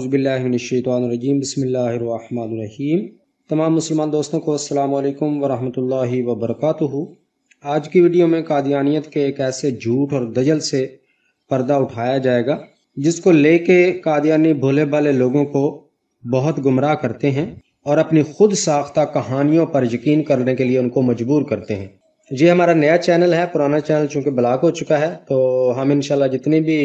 अज़बिल्लिनशैतरजीम बसमीम तमाम मुसलमान दोस्तों को अल्लाम वरहमल वबरक आज की वीडियो में कादियानियत के एक ऐसे झूठ और दजल से पर्दा उठाया जाएगा जिसको लेके कादियानी भोले भाले लोगों को बहुत गुमराह करते हैं और अपनी खुद साख्ता कहानियों पर यकीन करने के लिए उनको मजबूर करते हैं ये हमारा नया चैनल है पुराना चैनल चूँकि ब्लॉक हो चुका है तो हम इनशाला जितनी भी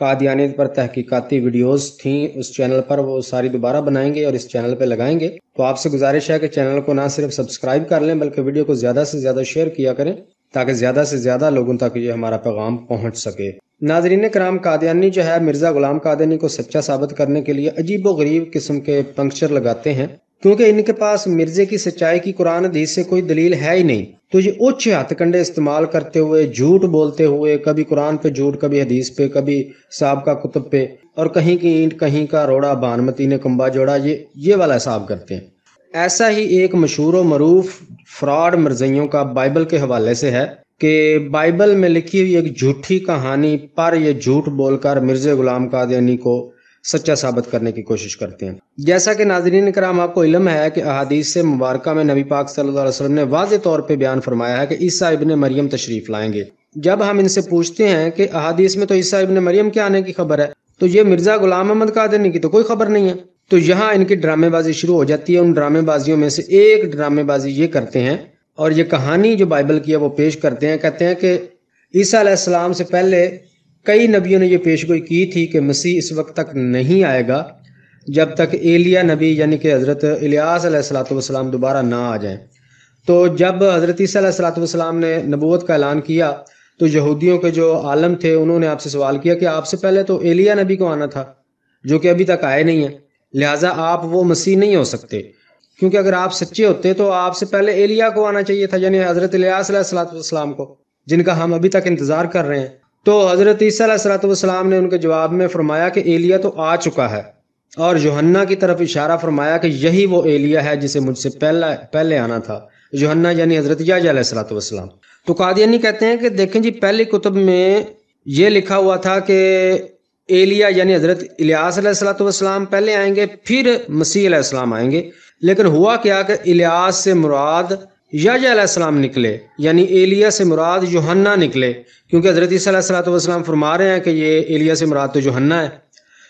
कादयानी पर तहकीकती वीडियोस थी उस चैनल पर वो सारी दोबारा बनाएंगे और इस चैनल पे लगाएंगे तो आपसे गुजारिश है कि चैनल को ना सिर्फ सब्सक्राइब कर लें बल्कि वीडियो को ज़्यादा से ज़्यादा शेयर किया करें ताकि ज़्यादा से ज़्यादा लोगों तक ये हमारा पैगाम पहुंच सके नाजरीन कराम कादियानी जो है मिर्ज़ा ग़ुलाम कादियानी को सच्चा साबित करने के लिए अजीब व गरीब किस्म के पंक्चर लगाते हैं क्योंकि इनके पास मिर्जे की सच्चाई की कुरान हदीस से कोई दलील है ही नहीं तो ये उच्च हथकंडे इस्तेमाल करते हुए झूठ बोलते हुए कभी कुरान पे झूठ कभी हदीस पे कभी साहब का कुतुब पे और कहीं की ईंट कहीं का रोड़ा बानमती ने कुंबा जोड़ा ये ये वाला हिसाब करते हैं ऐसा ही एक मशहूर मरूफ फ्रॉड मर्जियों का बाइबल के हवाले से है कि बाइबल में लिखी हुई एक झूठी कहानी पर यह झूठ बोलकर मिर्जे गुलाम कादयानी को सच्चा साबित करने की कोशिश करते हैं जैसा कि नाजरीन कराम आपको इलम है कि अहादीस से मुबारक में नबी पाक सल्लल्लाहु अलैहि ने वाज तौर पर बयान फरमाया है कि ईसा इबन मरियम तशरीफ़ लाएंगे जब हम इनसे पूछते हैं कि अहादीस में तो ईसा इबन मरियम के आने की खबर है तो ये मिर्ज़ा गुलाम अहमद कादनी की तो कोई खबर नहीं है तो यहाँ इनकी ड्रामेबाजी शुरू हो जाती है उन ड्रामेबाजियों में से एक ड्रामेबाजी ये करते हैं और ये कहानी जो बाइबल की है वो पेश करते हैं कहते हैं कि ईसा से पहले कई नबियों ने यह पेशगोई की थी कि मसीह इस वक्त तक नहीं आएगा जब तक एलिया नबी यानी कि हज़रत एलियासलाम दोबारा ना आ जाए तो जब हज़रत ईसीम ने नबूत का ऐलान किया तो यहूदियों के जो आलम थे उन्होंने आपसे सवाल किया कि आपसे पहले तो एलिया नबी को आना था जो कि अभी तक आए नहीं हैं लिहाजा आप वो मसीह नहीं हो सकते क्योंकि अगर आप सच्चे होते तो आपसे पहले एलिया को आना चाहिए था यानी हज़रत एलियासलाम को जिनका हम अभी तक इंतज़ार कर रहे हैं तो हज़रत ईसीम ने उनके जवाब में फरमाया कि एलिया तो आ चुका है और जोहन्ना की तरफ इशारा फरमाया कि यही वो एलिया है जिसे मुझसे पहला पहले आना था जोहन्ना यानी हज़रत याजलाम तो कादियानी कहते हैं कि देखें जी पहले कुतुब में ये लिखा हुआ था कि एलिया यानी हज़रत इलियासलाम पहले आएंगे फिर मसीह आएंगे लेकिन हुआ क्या कि इलियास से मुराद याजम निकले यानी एलिया से मुराद जोहन्ना निकले क्योंकि हज़रत सलाम फरमा रहे हैं कि ये एलिया से मुराद तो जोहन्ना है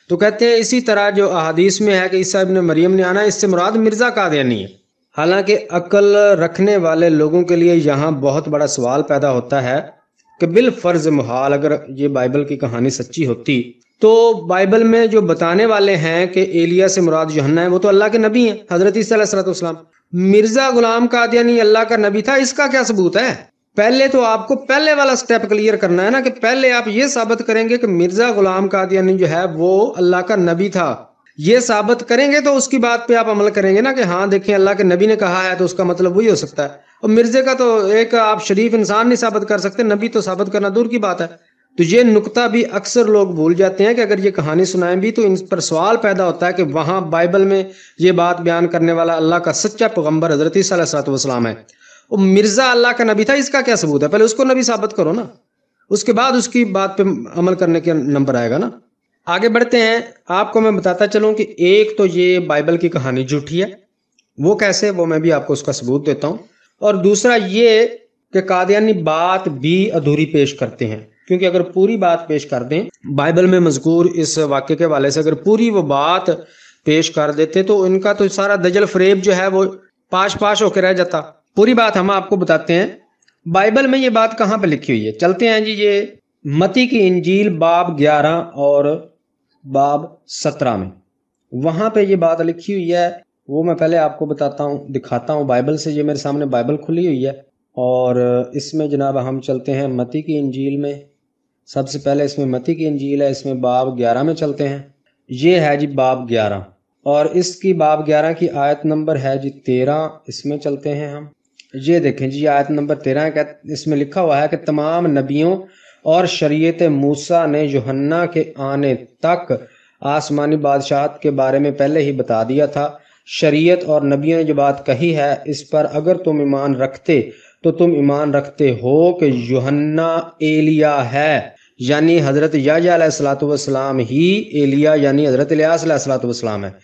तो कहते हैं इसी तरह जो अहादीस में है कि ईसा इबन मरियम ने आना इससे मुराद मिर्ज़ा का देनी है हालांकि अक्ल रखने वाले लोगों के लिए यहाँ बहुत बड़ा सवाल पैदा होता है कि बिल फर्ज महाल अगर ये बाइबल की कहानी सच्ची होती तो बाइबल में जो बताने वाले हैं कि एलिया से मुराद जहन्ना है वो तो अल्लाह के नबी हैं हज़रत सलाम मिर्जा गुलाम कादियानी अल्लाह का नबी था इसका क्या सबूत है पहले तो आपको पहले वाला स्टेप क्लियर करना है ना कि पहले आप ये साबित करेंगे कि मिर्जा गुलाम कादियानी जो है वो अल्लाह का नबी था ये साबित करेंगे तो उसकी बात पे आप अमल करेंगे ना कि हाँ देखिए अल्लाह के नबी ने कहा है तो उसका मतलब वही हो सकता है और मिर्जे का तो एक आप शरीफ इंसान नहीं साबित कर सकते नबी तो साबित करना दूर की बात है तो ये नुकता भी अक्सर लोग भूल जाते हैं कि अगर ये कहानी सुनाएं भी तो इन पर सवाल पैदा होता है कि वहां बाइबल में ये बात बयान करने वाला अल्लाह का सच्चा पैगम्बर हजरत सलाम है वो मिर्ज़ा अल्लाह का नबी था इसका क्या सबूत है पहले उसको नबी साबित करो ना उसके बाद उसकी बात पे अमल करने के नंबर आएगा ना आगे बढ़ते हैं आपको मैं बताता चलूं कि एक तो ये बाइबल की कहानी झूठी है वो कैसे वो मैं भी आपको उसका सबूत देता हूं और दूसरा ये कि कादयानी बात भी अधूरी पेश करते हैं क्योंकि अगर पूरी बात पेश कर दें बाइबल में मजकूर इस वाक्य के हवाले से अगर पूरी वो बात पेश कर देते तो इनका तो सारा दजल फरेब जो है वो पाश पाश होकर रह जाता पूरी बात हम आपको बताते हैं बाइबल में ये बात कहाँ पे लिखी हुई है चलते हैं जी ये मती की इंजील बाब ग्यारह और बाब सत्रह में वहां पे ये बात लिखी हुई है वो मैं पहले आपको बताता हूँ दिखाता हूँ बाइबल से ये मेरे सामने बाइबल खुली हुई है और इसमें जनाब हम चलते हैं मती की इंजील में सबसे पहले इसमें मती की इंजील है इसमें बाब ग्यारह में चलते हैं ये है जी बाब ग्यारह और इसकी बाब ग्यारह की आयत नंबर है जी तेरह इसमें चलते हैं हम ये देखें जी आयत नंबर तेरह का इसमें लिखा हुआ है कि तमाम नबियों और शरीयत मूसा ने जोहन्ना के आने तक आसमानी बादशाहत के बारे में पहले ही बता दिया था शरीयत और नबियों ने जो बात कही है इस पर अगर तुम ईमान रखते तो तुम ईमान रखते हो कि युहन्ना एलिया है यानी हज़रत यासलाम ही एलिया यानी हज़रत सलातम है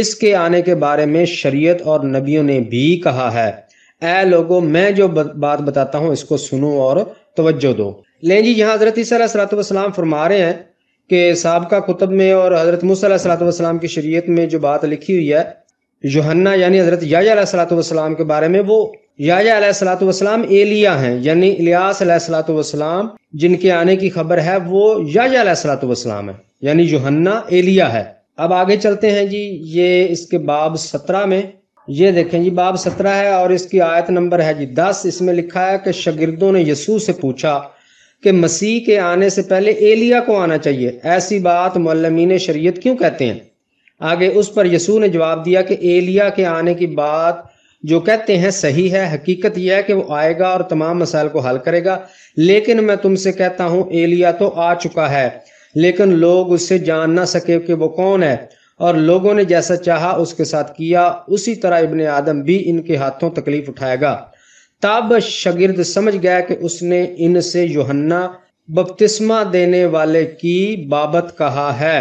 इसके आने के बारे में शरीयत और नबियों ने भी कहा है ए लोगों मैं जो बात बताता हूँ इसको सुनो और तवज्जो दो ले जी यहाँ हज़रत सलातम फरमा रहे हैं कि सबका कुतब में और हज़रत मूसलाम की शरीय में जो बात लिखी हुई है जोहन्ना यानी हज़रत सलाम के बारे में वो याजासलाम एलिया हैं यानी इलियासलाम जिनके आने की खबर है वो याजासलाम है यानी जोहन्ना एलिया है अब आगे चलते हैं जी ये इसके बाब सत्रह में ये देखें जी बाब सत्रह है और इसकी आयत नंबर है जी दस इसमें लिखा है कि शगिर्दों ने यसू से पूछा कि मसीह के आने से पहले एलिया को आना चाहिए ऐसी बात मलमीन शरीय क्यों कहते हैं आगे उस पर यसू ने जवाब दिया कि एलिया के आने की बात जो कहते हैं सही है हकीकत यह है कि वो आएगा और तमाम मसाइल को हल करेगा लेकिन मैं तुमसे कहता हूँ एलिया तो आ चुका है लेकिन लोग उससे जान ना सके कि वो कौन है और लोगों ने जैसा चाहा उसके साथ किया उसी तरह इबन आदम भी इनके हाथों तकलीफ उठाएगा तब शगिर्द समझ गया कि उसने इनसे योहन्ना बपतिस्मा देने वाले की बाबत कहा है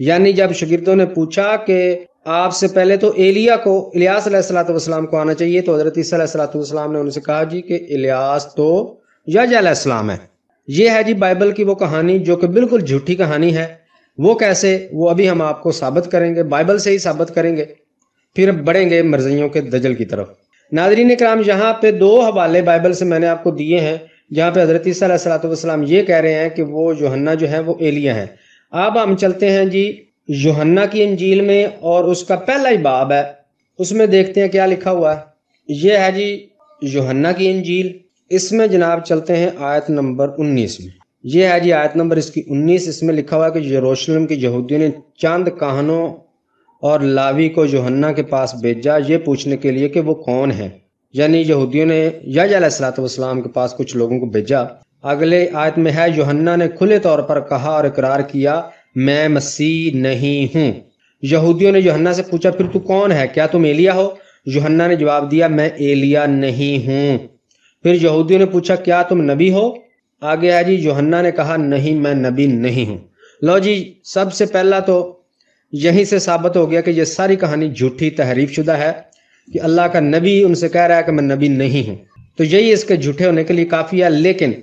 यानी जब शगिर्दों ने पूछा कि आपसे पहले तो एलिया को इलियास सलाम को आना चाहिए तो हजरत सलाम ने उनसे कहा जी कि इलियास तो यजलाम है ये है जी बाइबल की वो कहानी जो कि बिल्कुल झूठी कहानी है वो कैसे वो अभी हम आपको साबित करेंगे बाइबल से ही साबित करेंगे फिर बढ़ेंगे मर्जियों के दजल की तरफ नादरीन कराम यहाँ पे दो हवाले बाइबल से मैंने आपको दिए हैं जहाँ पे हजरत सलाम ये कह रहे हैं कि वो जोहन्ना जो है वो एलिया है अब हम चलते हैं जी योहन्ना की इंजील में और उसका पहला ही बाब है उसमें देखते हैं क्या लिखा हुआ है यह है जी योहन्ना की इंजील इसमें जनाब चलते हैं आयत नंबर 19 में यह है जी आयत नंबर इसकी 19 इसमें लिखा हुआ है कि यरूशलेम के यहूदियों ने चांद कहानों और लावी को योहन्ना के पास भेजा ये पूछने के लिए कि वो कौन है यानी यहूदियों ने याजलाम के पास कुछ लोगों को भेजा अगले आयत में है योहन्ना ने खुले तौर पर कहा और इकरार किया मैं मसीह नहीं हूं यहूदियों ने योहन्ना से पूछा फिर तू कौन है क्या तुम एलिया हो योहन्ना ने जवाब दिया मैं एलिया नहीं हूं फिर यहूदियों ने पूछा क्या तुम नबी हो आगे है जी योहन्ना ने कहा नहीं मैं नबी नहीं हूं लो जी सबसे पहला तो यहीं से साबित हो गया कि यह सारी कहानी झूठी तहरीफ शुदा है कि अल्लाह का नबी उनसे कह रहा है कि मैं नबी नहीं हूं तो यही इसके झूठे होने के लिए काफ़ी है लेकिन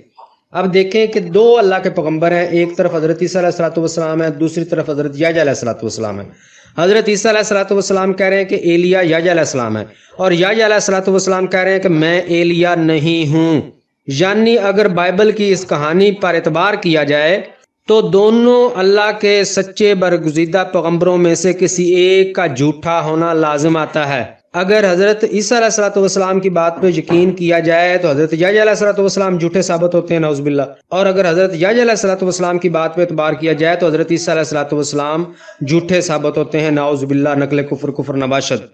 अब देखें कि दो अल्लाह के पैगंबर हैं एक तरफ हज़रत ईसीम है दूसरी तरफ हज़रत याजाम है हज़रत वसलाम कह रहे हैं कि एलिया याजाम है और याजाम कह रहे हैं कि मैं एलिया नहीं हूं यानी अगर बाइबल की इस कहानी पर एतबार किया जाए तो दोनों अल्लाह के सच्चे बरगुजीदा पैगम्बरों में से किसी एक का झूठा होना लाजम आता है अगर हज़रत ईसा ईसीम की बात पर यकीन किया जाए तो हज़रत याजलाम झूठे साबित होते हैं नौजबिल्ला और अगर हज़रत याजलाम की बात पर एतबार किया जाए तो हज़रत ईसीम झूठे साबित होते हैं नाउज़बिल्ला नकल कुफर कुफर नबाशद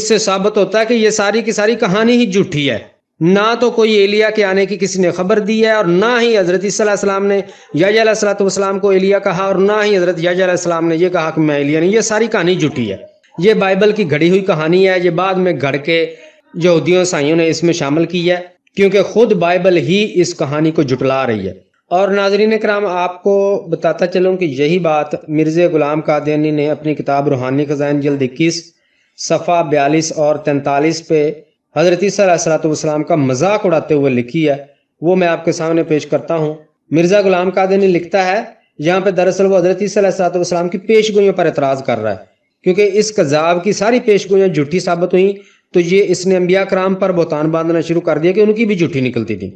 इससे साबित होता है कि ये सारी की सारी कहानी ही झूठी है ना तो कोई एलिया के आने की किसी ने खबर दी है और ना ही हज़रत सलाम ने याजलाम को एलिया कहा और ना ही हज़रत याजलाम ने यह कहा कि मैं एलिया नहीं ये सारी कहानी झूठी है ये बाइबल की घड़ी हुई कहानी है ये बाद में घर के यहूदियों साइयों ने इसमें शामिल की है क्योंकि खुद बाइबल ही इस कहानी को जुटला रही है और नाजरीन कराम आपको बताता चलूँ कि यही बात मिर्ज़ा गुलाम कादनी ने अपनी किताब रूहानी खजान जल्द इक्कीस सफ़ा बयालीस और तैंतालीस पे हज़रत सलाम का मजाक उड़ाते हुए लिखी है वो मैं आपके सामने पेश करता हूँ मिर्ज़ा गुलाम कादनी लिखता है यहाँ पे दरअसल वो हज़रत सलाम की पेश पर एतराज़ कर रहा है क्योंकि इस कजाब की सारी पेशगोयाँ झूठी साबित हुई तो ये इसने अम्बिया कराम पर बोतान बांधना शुरू कर दिया कि उनकी भी झूठी निकलती थी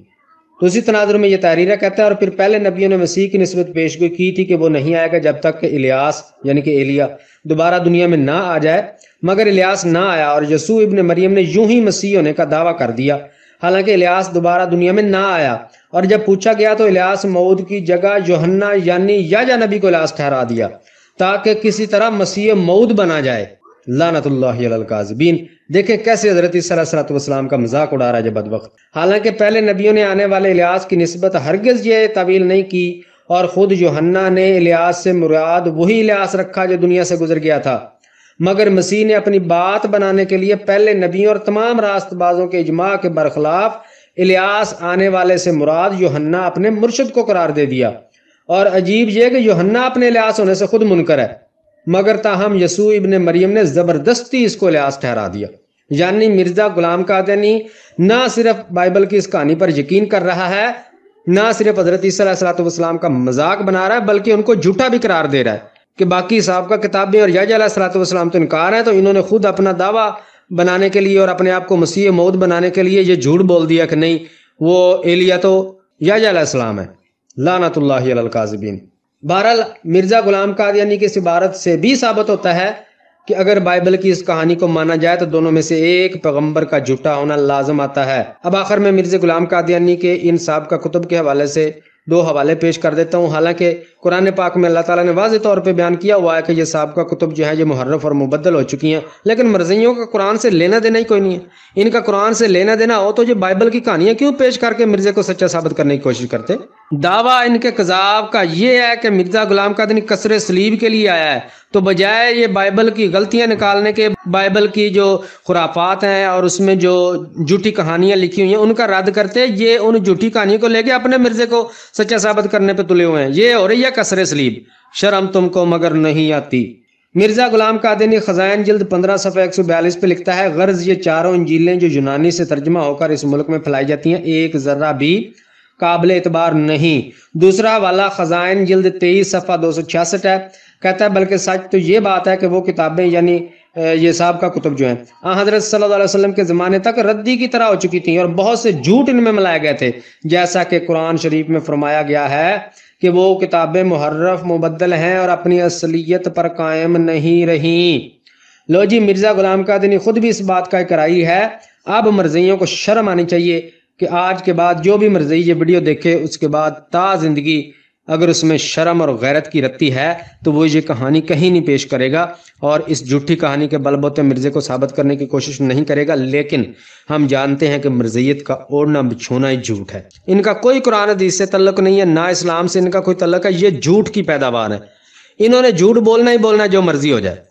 तो उसी तनाजर में यह तहरीरा कहता है और फिर पहले नबियों ने मसीह की नस्बत पेशगोई की थी कि वो नहीं आएगा जब तक कि इलियास यानी कि एलिया दोबारा दुनिया में ना आ जाए मगर इलियास ना आया और यसू इबन मरियम ने यूं ही मसीह होने का दावा कर दिया हालांकि इलियास दोबारा दुनिया में ना आया और जब पूछा गया तो इलियास मऊद की जगह जोहन्ना यानी याजा नबी को इलियास ठहरा दिया ताकि किसी तरह मसीह मऊद बना जाए लानतल्लाकाजबीन देखें कैसे हजरत सलाम का मजाक उड़ा रहा है जब वक्त हालांकि पहले नबियों ने आने वाले इलियास की नस्बत हरगज़ ये तवील नहीं की और ख़ुद जोहन्ना ने इलियास से मुराद वही इलियास रखा जो दुनिया से गुजर गया था मगर मसीह ने अपनी बात बनाने के लिए पहले नबियों और तमाम रास्तबाजों के इजमा के बरखिलाफ इलियास आने वाले से मुराद योहन्ना अपने मुर्शद को करार दे दिया और अजीब यह कि योहन्ना अपने लिहाज होने से खुद मुनकर है मगर ताहम यसू इबन मरियम ने ज़बरदस्ती इसको लिहाज ठहरा दिया यानी मिर्ज़ा गुलाम कादनी ना सिर्फ बाइबल की इस कहानी पर यकीन कर रहा है ना सिर्फ हजरत सलाम का मजाक बना रहा है बल्कि उनको झूठा भी करार दे रहा है कि बाकी साहब का किताबें और यजलाम तो इनकार है तो इन्होंने खुद अपना दावा बनाने के लिए और अपने आप को मसीह मौत बनाने के लिए ये झूठ बोल दिया कि नहीं वो एलिया तो सलाम है लानतल्लाकाजबीन बहरहाल मिर्ज़ा गुलाम कादयानी की इस इबारत से भी साबित होता है कि अगर बाइबल की इस कहानी को माना जाए तो दोनों में से एक पैगंबर का झूठा होना लाजम आता है अब आखिर में मिर्ज़ा गुलाम कादयानी के इन साहब का कुतुब के हवाले से दो हवाले पेश कर देता हूँ हालांकि कुरान पाक में अल्लाह ताला ने वाज तौर पे बयान किया हुआ है कि ये सबका कुतुब जो है ये मुहर्रफ और मुबदल हो चुकी हैं लेकिन मर्जियों का कुरान से लेना देना ही कोई नहीं है इनका कुरान से लेना देना हो तो ये बाइबल की कहानियाँ क्यों पेश करके मिर्जे को सच्चा साबित करने की कोशिश करते दावा इनके कजाब का ये है कि मिर्जा गुलाम का दिन कसर सलीब के लिए आया है तो बजाय ये बाइबल की गलतियाँ निकालने के बाइबल की जो खुराफात हैं और उसमें जो झूठी कहानियाँ लिखी हुई हैं उनका रद्द करते ये उन झूठी कहानियों को लेके अपने मिर्जे को सच्चा साबित करने पे तुले हुए हैं ये और रही कसरे सलीब शर्म तुमको मगर नहीं आती मिर्ज़ा गुलाम कादिनी ख़जान जल्द पंद्रह सफ़ा एक सौ बयालीस पे लिखता है गर्ज ये चारों इंजीलें जो यूनानी से तर्जमा होकर इस मुल्क में फैलाई जाती हैं एक ज़र्रा भी काबिल एतबार नहीं दूसरा वाला ख़जान जल्द तेईस सफ़ा दो सौ छियासठ है कहता है बल्कि सच तो ये बात है कि वो किताबें यानी ये साहब का कुतुब जो है हाँ, हजरत सल्लल्लाहु अलैहि वसल्लम के ज़माने तक रद्दी की तरह हो चुकी थी और बहुत से झूठ इनमें मिलाए गए थे जैसा कि कुरान शरीफ में फरमाया गया है कि वो किताबें मुहर्रफ मुबदल हैं और अपनी असलियत पर कायम नहीं रही लो जी मिर्ज़ा गुलाम कादनी खुद भी इस बात का कराई है अब मर्जियों को शर्म आनी चाहिए कि आज के बाद जो भी मर्जी ये वीडियो देखे उसके बाद ता ज़िंदगी अगर उसमें शर्म और गैरत की रत्ती है तो वो ये कहानी कहीं नहीं पेश करेगा और इस झूठी कहानी के बलबोते मिर्जे को साबित करने की कोशिश नहीं करेगा लेकिन हम जानते हैं कि मिर्जयत का ओढ़ना बिछोना ही झूठ है इनका कोई कुरान हदीस से तल्लक नहीं है ना इस्लाम से इनका कोई तल्लक है ये झूठ की पैदावार है इन्होंने झूठ बोलना ही बोलना जो मर्जी हो जाए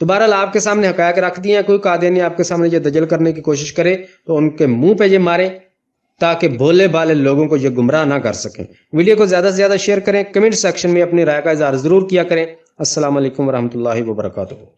तो बहरहाल आपके सामने हकायक रख दिए कोई कादे नहीं आपके सामने ये दजल करने की कोशिश करे तो उनके मुंह पे ये मारे ताकि भोले भाले लोगों को ये गुमराह ना कर सकें वीडियो को ज़्यादा से ज़्यादा शेयर करें कमेंट सेक्शन में अपनी राय का इजहार ज़रूर किया करें असल वरहमल वर्का